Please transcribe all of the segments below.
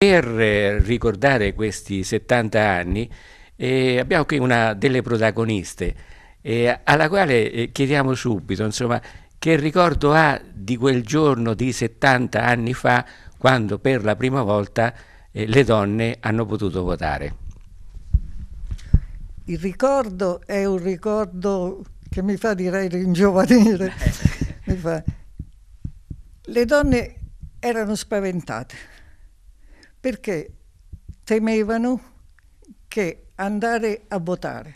Per ricordare questi 70 anni eh, abbiamo qui una delle protagoniste eh, alla quale eh, chiediamo subito insomma, che ricordo ha di quel giorno di 70 anni fa quando per la prima volta eh, le donne hanno potuto votare. Il ricordo è un ricordo che mi fa direi ringiovanire. fa... Le donne erano spaventate perché temevano che andare a votare,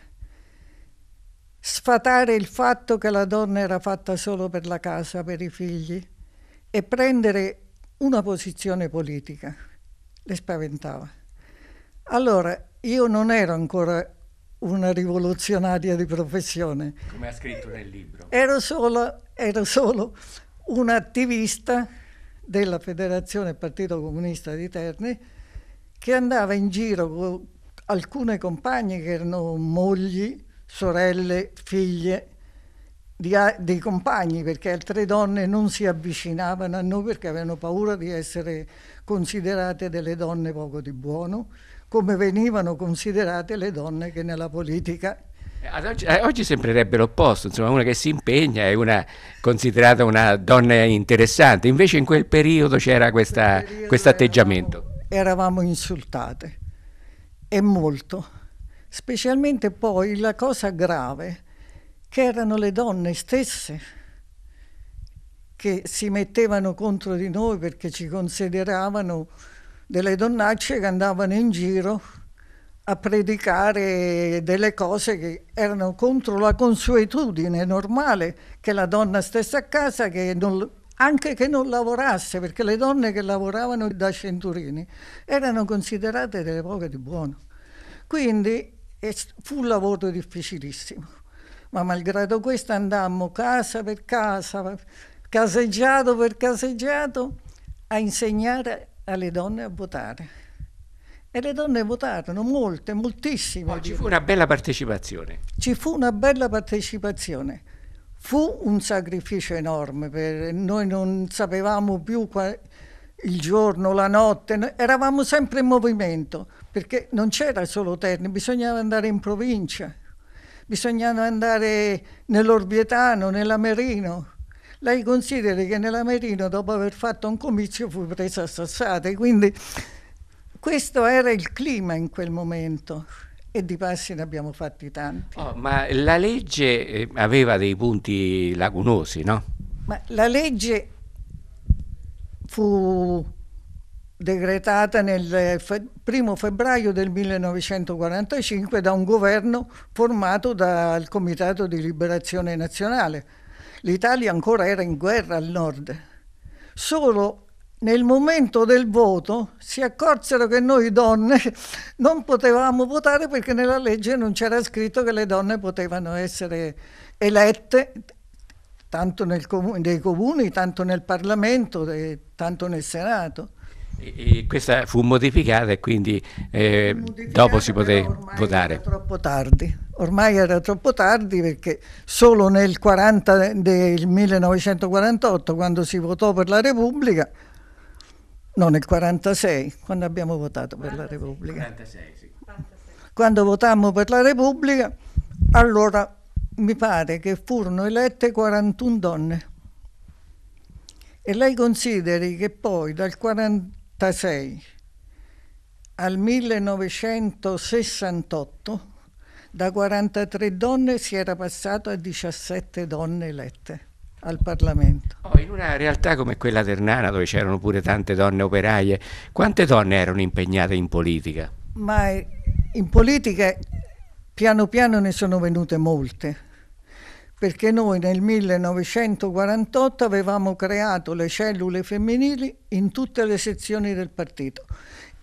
sfatare il fatto che la donna era fatta solo per la casa, per i figli e prendere una posizione politica, le spaventava. Allora, io non ero ancora una rivoluzionaria di professione. Come ha scritto nel libro. Ero solo, ero solo un attivista della Federazione Partito Comunista di Terni che andava in giro con alcune compagne che erano mogli, sorelle, figlie di, dei compagni perché altre donne non si avvicinavano a noi perché avevano paura di essere considerate delle donne poco di buono come venivano considerate le donne che nella politica oggi, eh, oggi, sembrerebbe l'opposto, insomma, una che si impegna è una considerata una donna interessante, invece in quel periodo c'era questo atteggiamento. Eravamo, eravamo insultate e molto, specialmente poi la cosa grave che erano le donne stesse che si mettevano contro di noi perché ci consideravano delle donnacce che andavano in giro a predicare delle cose che erano contro la consuetudine normale che la donna stesse a casa, che non, anche che non lavorasse, perché le donne che lavoravano da centurini erano considerate delle poche di buono. Quindi fu un lavoro difficilissimo, ma malgrado questo andammo casa per casa, caseggiato per caseggiato, a insegnare alle donne a votare e le donne votarono, molte, moltissime. Oh, ci fu una bella partecipazione. Ci fu una bella partecipazione. Fu un sacrificio enorme, per... noi non sapevamo più qual... il giorno, la notte, eravamo sempre in movimento, perché non c'era solo Terni, bisognava andare in provincia, bisognava andare nell'Orvietano, nella Merino. Lei consideri che nella Merino, dopo aver fatto un comizio, fu presa a sassate, quindi questo era il clima in quel momento e di passi ne abbiamo fatti tanti. Oh, ma la legge eh, aveva dei punti lacunosi, no? Ma la legge fu decretata nel fe primo febbraio del 1945 da un governo formato dal Comitato di Liberazione Nazionale. L'Italia ancora era in guerra al nord. Solo nel momento del voto si accorsero che noi donne non potevamo votare perché nella legge non c'era scritto che le donne potevano essere elette tanto nel comuni, nei comuni, tanto nel Parlamento, tanto nel Senato. E questa fu modificata e quindi eh, modificata dopo si poté votare. Era troppo tardi. Ormai era troppo tardi perché solo nel 40 del 1948, quando si votò per la Repubblica, No, nel 1946, quando abbiamo votato 46, per la Repubblica. 46, sì. 46. Quando votammo per la Repubblica, allora mi pare che furono elette 41 donne. E lei consideri che poi dal 1946 al 1968 da 43 donne si era passato a 17 donne elette al Parlamento. Oh, in una realtà come quella ternana dove c'erano pure tante donne operaie, quante donne erano impegnate in politica? Ma eh, in politica piano piano ne sono venute molte perché noi nel 1948 avevamo creato le cellule femminili in tutte le sezioni del partito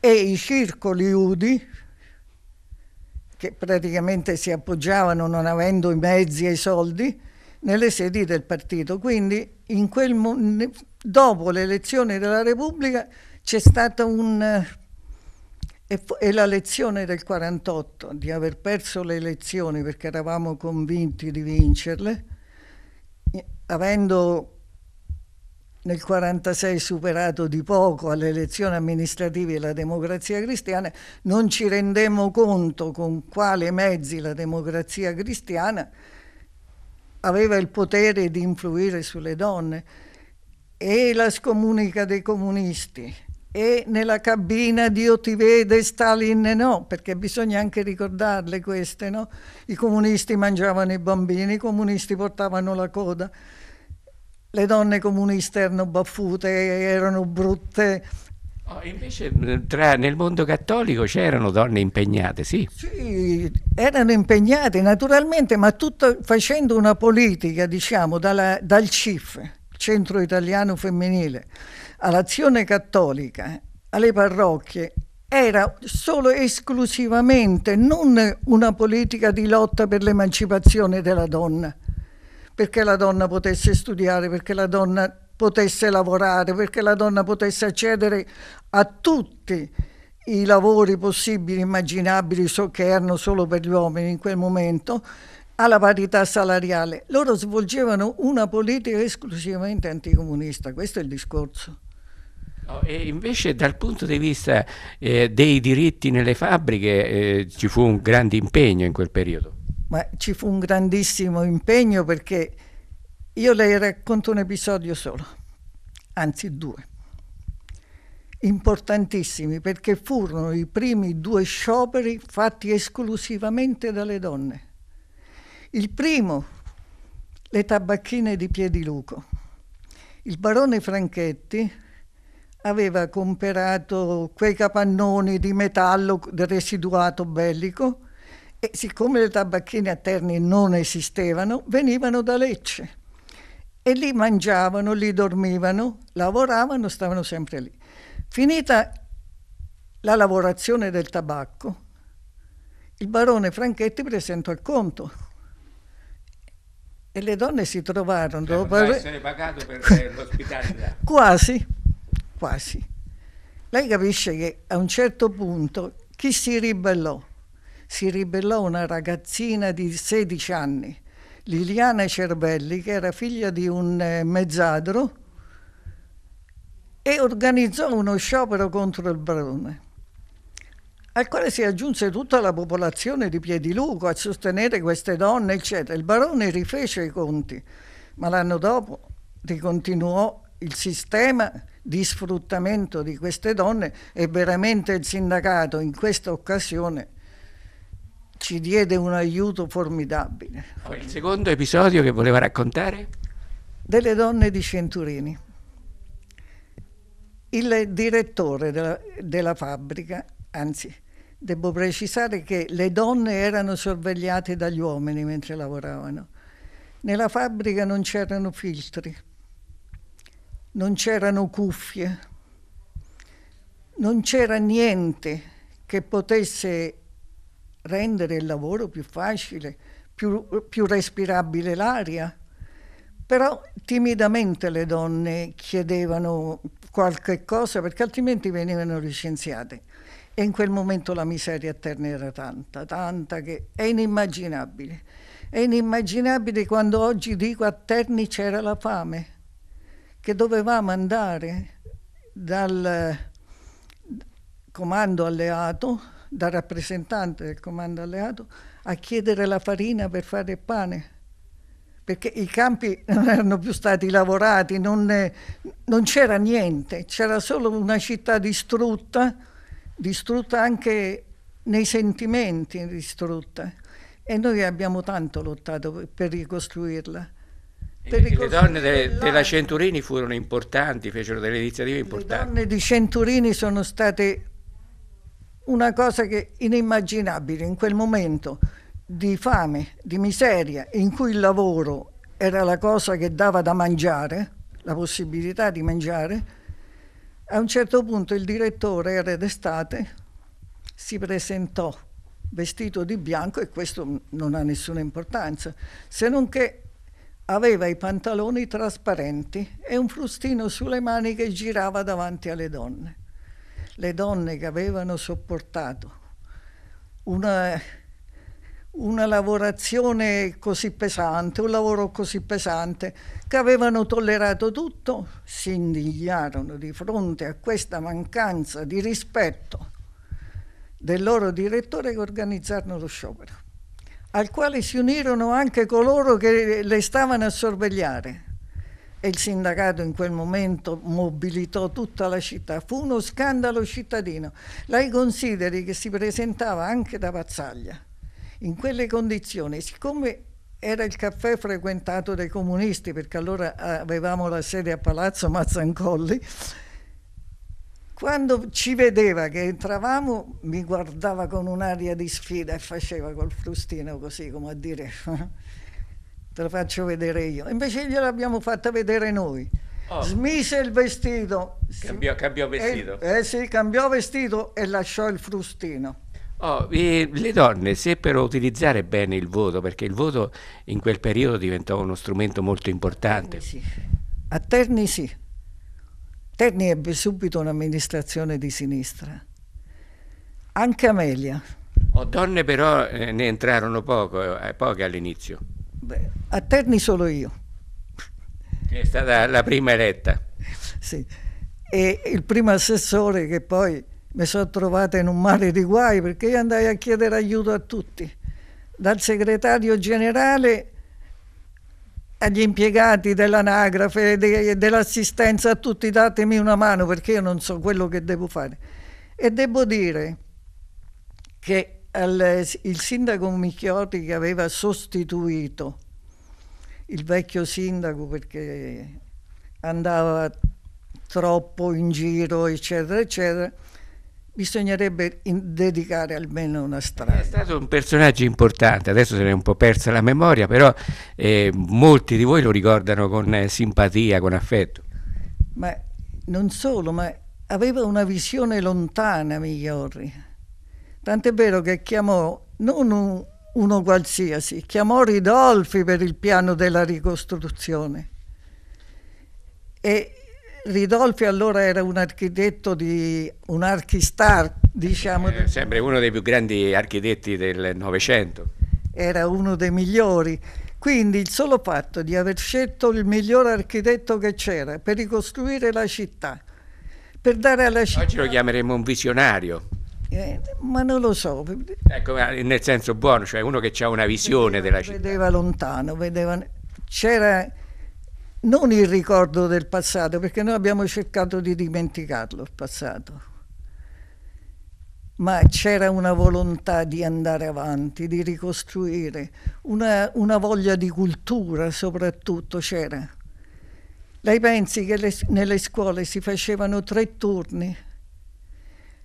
e i circoli UDI, che praticamente si appoggiavano non avendo i mezzi e i soldi, nelle sedi del partito. Quindi quel, dopo le elezioni della Repubblica c'è stata un... Eh, e, e la lezione del 48 di aver perso le elezioni perché eravamo convinti di vincerle, avendo nel 46 superato di poco alle elezioni amministrative la democrazia cristiana, non ci rendemmo conto con quali mezzi la democrazia cristiana aveva il potere di influire sulle donne e la scomunica dei comunisti e nella cabina Dio ti vede, Stalin no, perché bisogna anche ricordarle queste, no? I comunisti mangiavano i bambini, i comunisti portavano la coda, le donne comuniste erano baffute, erano brutte, Oh, invece tra, nel mondo cattolico c'erano donne impegnate, sì. Sì, erano impegnate naturalmente, ma tutto, facendo una politica, diciamo, dalla, dal CIF, Centro Italiano Femminile, all'azione cattolica, alle parrocchie, era solo esclusivamente non una politica di lotta per l'emancipazione della donna, perché la donna potesse studiare, perché la donna potesse lavorare, perché la donna potesse accedere a tutti i lavori possibili, immaginabili, so che erano solo per gli uomini in quel momento, alla parità salariale. Loro svolgevano una politica esclusivamente anticomunista, questo è il discorso. E invece dal punto di vista eh, dei diritti nelle fabbriche eh, ci fu un grande impegno in quel periodo. Ma ci fu un grandissimo impegno perché io le racconto un episodio solo, anzi due, importantissimi perché furono i primi due scioperi fatti esclusivamente dalle donne. Il primo, le tabacchine di Piediluco. Il barone Franchetti aveva comperato quei capannoni di metallo del residuato bellico e siccome le tabacchine a Terni non esistevano, venivano da Lecce e lì mangiavano, lì dormivano, lavoravano, stavano sempre lì. Finita la lavorazione del tabacco, il barone Franchetti presentò il conto e le donne si trovarono cioè, dopo essere pagato per l'ospitalità. quasi, quasi. Lei capisce che a un certo punto chi si ribellò? Si ribellò una ragazzina di 16 anni Liliana Cervelli, che era figlia di un eh, mezzadro, e organizzò uno sciopero contro il barone, al quale si aggiunse tutta la popolazione di Piediluco a sostenere queste donne, eccetera. Il barone rifece i conti, ma l'anno dopo ricontinuò il sistema di sfruttamento di queste donne e veramente il sindacato in questa occasione ci diede un aiuto formidabile. il secondo episodio che voleva raccontare? Delle donne di Centurini. Il direttore della, della fabbrica, anzi, devo precisare che le donne erano sorvegliate dagli uomini mentre lavoravano. Nella fabbrica non c'erano filtri, non c'erano cuffie, non c'era niente che potesse rendere il lavoro più facile, più, più respirabile l'aria. Però timidamente le donne chiedevano qualche cosa perché altrimenti venivano licenziate. E in quel momento la miseria a Terni era tanta, tanta che è inimmaginabile. È inimmaginabile quando oggi dico a Terni c'era la fame, che dovevamo andare dal comando alleato da rappresentante del comando alleato a chiedere la farina per fare il pane, perché i campi non erano più stati lavorati, non, eh, non c'era niente, c'era solo una città distrutta, distrutta anche nei sentimenti, distrutta. E noi abbiamo tanto lottato per ricostruirla. Per ricostruirla. le donne de, della Centurini furono importanti, fecero delle iniziative importanti. Le donne di Centurini sono state una cosa che inimmaginabile in quel momento di fame, di miseria, in cui il lavoro era la cosa che dava da mangiare, la possibilità di mangiare, a un certo punto il direttore era d'estate, si presentò vestito di bianco e questo non ha nessuna importanza, se non che aveva i pantaloni trasparenti e un frustino sulle mani che girava davanti alle donne le donne che avevano sopportato una, una lavorazione così pesante, un lavoro così pesante, che avevano tollerato tutto, si indignarono di fronte a questa mancanza di rispetto del loro direttore che organizzarono lo sciopero, al quale si unirono anche coloro che le stavano a sorvegliare e il sindacato in quel momento mobilitò tutta la città. Fu uno scandalo cittadino. Lei consideri che si presentava anche da Pazzaglia in quelle condizioni, siccome era il caffè frequentato dai comunisti, perché allora avevamo la sede a Palazzo Mazzancolli, quando ci vedeva che entravamo mi guardava con un'aria di sfida e faceva col frustino così come a dire te la faccio vedere io. Invece gliel'abbiamo fatta vedere noi. Oh. Smise il vestito. Cambiò, cambiò vestito. E, eh sì, cambiò vestito e lasciò il frustino. Oh, le donne seppero utilizzare bene il voto perché il voto in quel periodo diventò uno strumento molto importante. A Terni sì. A Terni, sì. Terni ebbe subito un'amministrazione di sinistra. Anche Amelia. Oh, donne però eh, ne entrarono poco, eh, poche all'inizio. Beh, a Terni solo io. Che è stata la prima eletta. Sì, e il primo assessore che poi mi sono trovata in un mare di guai perché io andai a chiedere aiuto a tutti, dal segretario generale agli impiegati dell'anagrafe, de, dell'assistenza, a tutti datemi una mano perché io non so quello che devo fare. E devo dire che il sindaco Michiotti che aveva sostituito il vecchio sindaco perché andava troppo in giro, eccetera, eccetera, bisognerebbe dedicare almeno una strada. È stato un personaggio importante, adesso se ne è un po' persa la memoria, però eh, molti di voi lo ricordano con eh, simpatia, con affetto. Ma non solo, ma aveva una visione lontana Migliorri. Tant'è vero che chiamò non un, uno qualsiasi, chiamò Ridolfi per il piano della ricostruzione. E Ridolfi allora era un architetto di un archistar, diciamo. Eh, sempre uno dei più grandi architetti del Novecento. Era uno dei migliori. Quindi il solo fatto di aver scelto il miglior architetto che c'era per ricostruire la città, per dare alla città... Oggi lo chiameremo un visionario. Eh, ma non lo so. Ecco, nel senso buono, cioè uno che ha una visione vedeva, della città. Vedeva lontano, vedeva... c'era non il ricordo del passato, perché noi abbiamo cercato di dimenticarlo il passato, ma c'era una volontà di andare avanti, di ricostruire, una, una voglia di cultura soprattutto c'era. Lei pensi che le, nelle scuole si facevano tre turni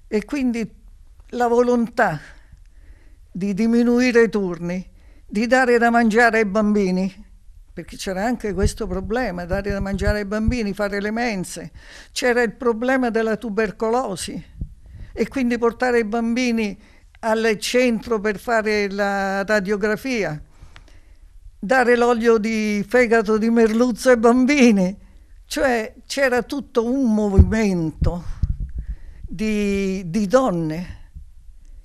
e quindi la volontà di diminuire i turni, di dare da mangiare ai bambini, perché c'era anche questo problema, dare da mangiare ai bambini, fare le mense, c'era il problema della tubercolosi e quindi portare i bambini al centro per fare la radiografia, dare l'olio di fegato di merluzzo ai bambini, cioè c'era tutto un movimento di, di donne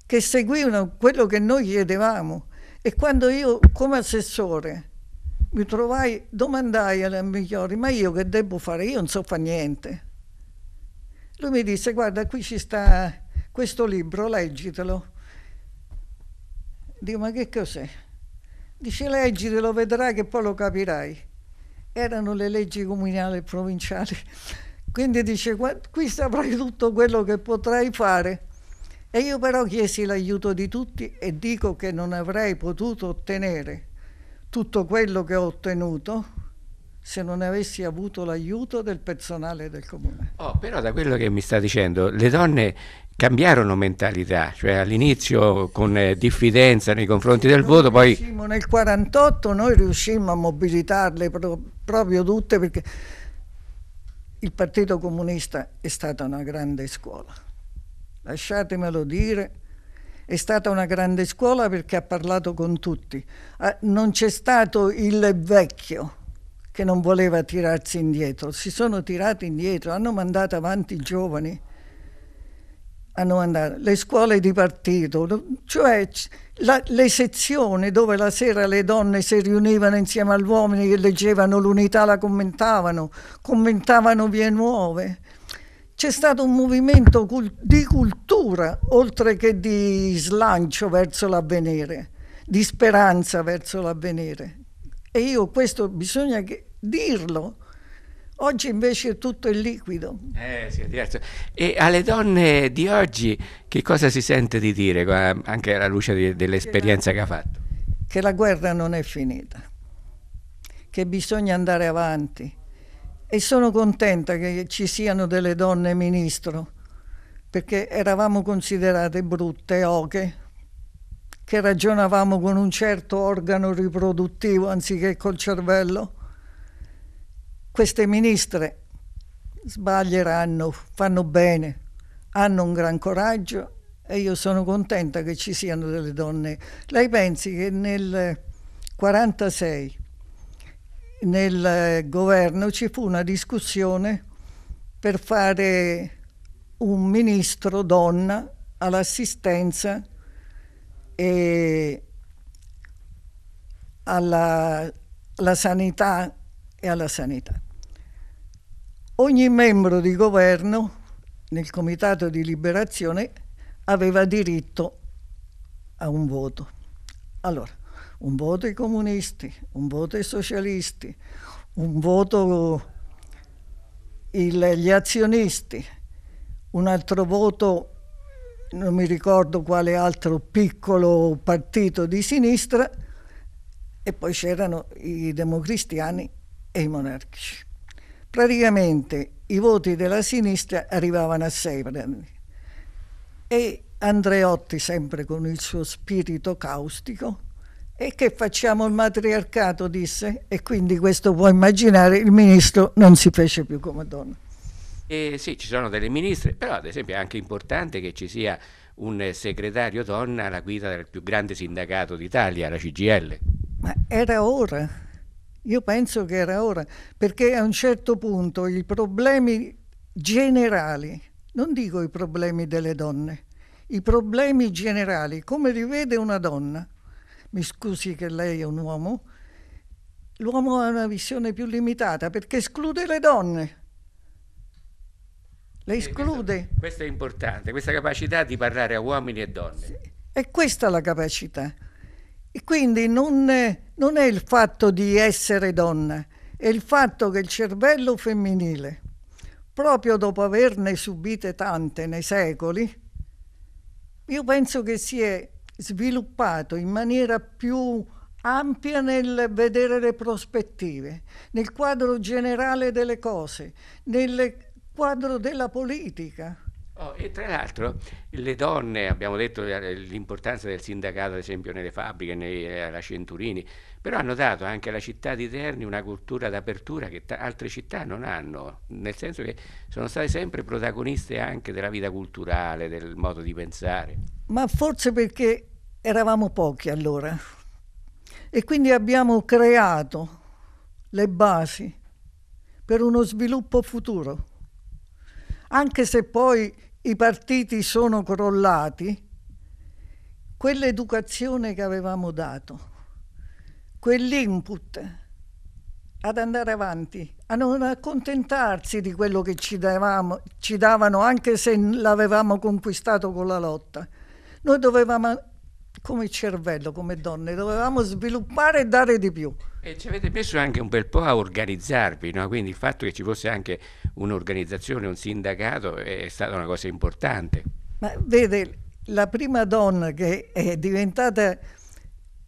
che seguivano quello che noi chiedevamo. E quando io come assessore mi trovai, domandai alla Migliori, ma io che devo fare? Io non so fare niente. Lui mi disse, guarda, qui ci sta questo libro, leggitelo. Dico, ma che cos'è? Dice, leggitelo, vedrai che poi lo capirai. Erano le leggi comunali e provinciali. Quindi dice, qui saprai tutto quello che potrai fare e io però chiesi l'aiuto di tutti e dico che non avrei potuto ottenere tutto quello che ho ottenuto se non avessi avuto l'aiuto del personale del comune. Oh, però da quello che mi sta dicendo, le donne cambiarono mentalità, cioè all'inizio con eh, diffidenza nei confronti del noi voto, poi... Nel 48 noi riuscimmo a mobilitarle pro proprio tutte perché il Partito Comunista è stata una grande scuola lasciatemelo dire, è stata una grande scuola perché ha parlato con tutti. Ah, non c'è stato il vecchio che non voleva tirarsi indietro, si sono tirati indietro, hanno mandato avanti i giovani, hanno mandato le scuole di partito, cioè la, le sezioni dove la sera le donne si riunivano insieme agli uomini che leggevano l'unità, la commentavano, commentavano vie nuove c'è stato un movimento cult di cultura oltre che di slancio verso l'avvenire, di speranza verso l'avvenire. E io questo bisogna che, dirlo. Oggi invece tutto è liquido. Eh sì, è diverso. E alle donne di oggi che cosa si sente di dire, anche alla luce dell'esperienza che, che ha fatto? Che la guerra non è finita, che bisogna andare avanti, e sono contenta che ci siano delle donne ministro, perché eravamo considerate brutte, oche, che ragionavamo con un certo organo riproduttivo anziché col cervello. Queste ministre sbaglieranno, fanno bene, hanno un gran coraggio e io sono contenta che ci siano delle donne. Lei pensi che nel 1946 nel eh, governo ci fu una discussione per fare un ministro donna all'assistenza e alla, alla sanità e alla sanità. Ogni membro di governo nel Comitato di Liberazione aveva diritto a un voto. Allora, un voto ai comunisti, un voto ai socialisti, un voto agli azionisti, un altro voto, non mi ricordo quale altro piccolo partito di sinistra, e poi c'erano i democristiani e i monarchici. Praticamente i voti della sinistra arrivavano a sei premi. E Andreotti, sempre con il suo spirito caustico, e che facciamo il matriarcato, disse. E quindi questo può immaginare, il ministro non si fece più come donna. Eh, sì, ci sono delle ministre, però ad esempio è anche importante che ci sia un segretario donna alla guida del più grande sindacato d'Italia, la CGL. Ma era ora. Io penso che era ora, perché a un certo punto i problemi generali, non dico i problemi delle donne, i problemi generali, come li vede una donna, mi scusi che lei è un uomo, l'uomo ha una visione più limitata perché esclude le donne. Le eh, esclude. Questo, questo, è importante, questa capacità di parlare a uomini e donne. Sì, è questa la capacità. E quindi non è, non è il fatto di essere donna, è il fatto che il cervello femminile, proprio dopo averne subite tante nei secoli, io penso che si è sviluppato in maniera più ampia nel vedere le prospettive, nel quadro generale delle cose, nel quadro della politica. Oh, e tra l'altro le donne, abbiamo detto eh, l'importanza del sindacato ad esempio nelle fabbriche, nei, eh, alla Centurini, però hanno dato anche alla città di Terni una cultura d'apertura che t- altre città non hanno, nel senso che sono state sempre protagoniste anche della vita culturale, del modo di pensare. Ma forse perché eravamo pochi allora e quindi abbiamo creato le basi per uno sviluppo futuro, anche se poi i partiti sono crollati, quell'educazione che avevamo dato, quell'input ad andare avanti, a non accontentarsi di quello che ci, davamo, ci davano anche se l'avevamo conquistato con la lotta. Noi dovevamo, come cervello, come donne, dovevamo sviluppare e dare di più. E ci avete messo anche un bel po' a organizzarvi, no? quindi il fatto che ci fosse anche un'organizzazione, un sindacato è stata una cosa importante. Ma vede, la prima donna che è diventata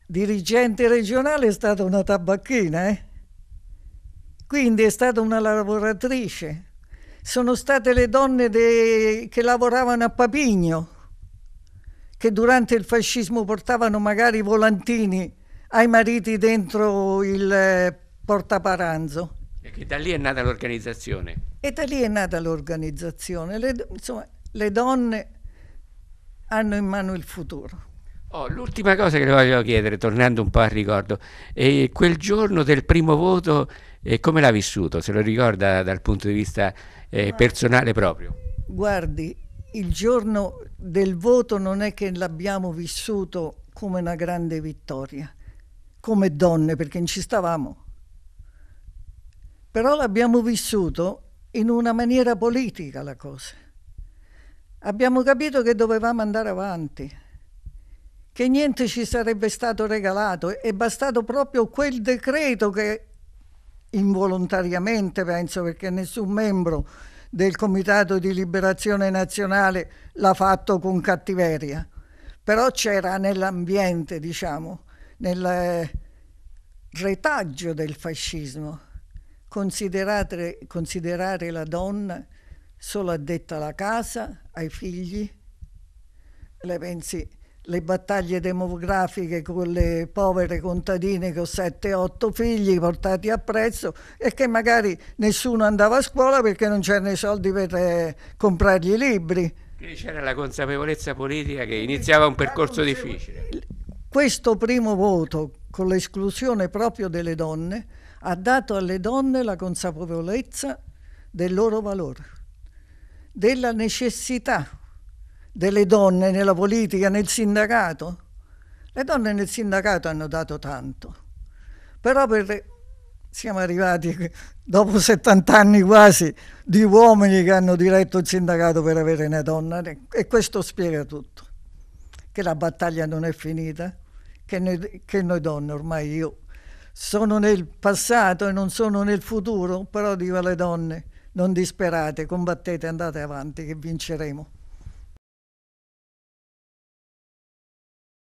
dirigente regionale è stata una tabacchina, eh? quindi è stata una lavoratrice. Sono state le donne de... che lavoravano a Papigno, che durante il fascismo portavano magari volantini ai mariti dentro il eh, portaparanzo. Perché da lì è nata l'organizzazione. E da lì è nata l'organizzazione. Le, insomma, le donne hanno in mano il futuro. Oh, l'ultima cosa che le voglio chiedere, tornando un po' al ricordo, è quel giorno del primo voto, eh, come l'ha vissuto? Se lo ricorda dal punto di vista eh, personale proprio? Guardi, il giorno del voto non è che l'abbiamo vissuto come una grande vittoria, come donne perché non ci stavamo. Però l'abbiamo vissuto in una maniera politica la cosa. Abbiamo capito che dovevamo andare avanti, che niente ci sarebbe stato regalato, è bastato proprio quel decreto che involontariamente, penso, perché nessun membro del Comitato di Liberazione Nazionale l'ha fatto con cattiveria, però c'era nell'ambiente, diciamo, nel eh, retaggio del fascismo, considerare, considerare la donna solo addetta alla casa, ai figli, le pensi le battaglie demografiche con le povere contadine che ho sette, otto figli portati appresso e che magari nessuno andava a scuola perché non c'erano i soldi per eh, comprargli i libri. C'era la consapevolezza politica che iniziava un percorso difficile. Questo primo voto, con l'esclusione proprio delle donne, ha dato alle donne la consapevolezza del loro valore, della necessità delle donne nella politica, nel sindacato. Le donne nel sindacato hanno dato tanto, però per, siamo arrivati dopo 70 anni quasi di uomini che hanno diretto il sindacato per avere una donna e questo spiega tutto, che la battaglia non è finita che noi, che noi donne ormai io sono nel passato e non sono nel futuro, però dico alle donne non disperate, combattete, andate avanti che vinceremo.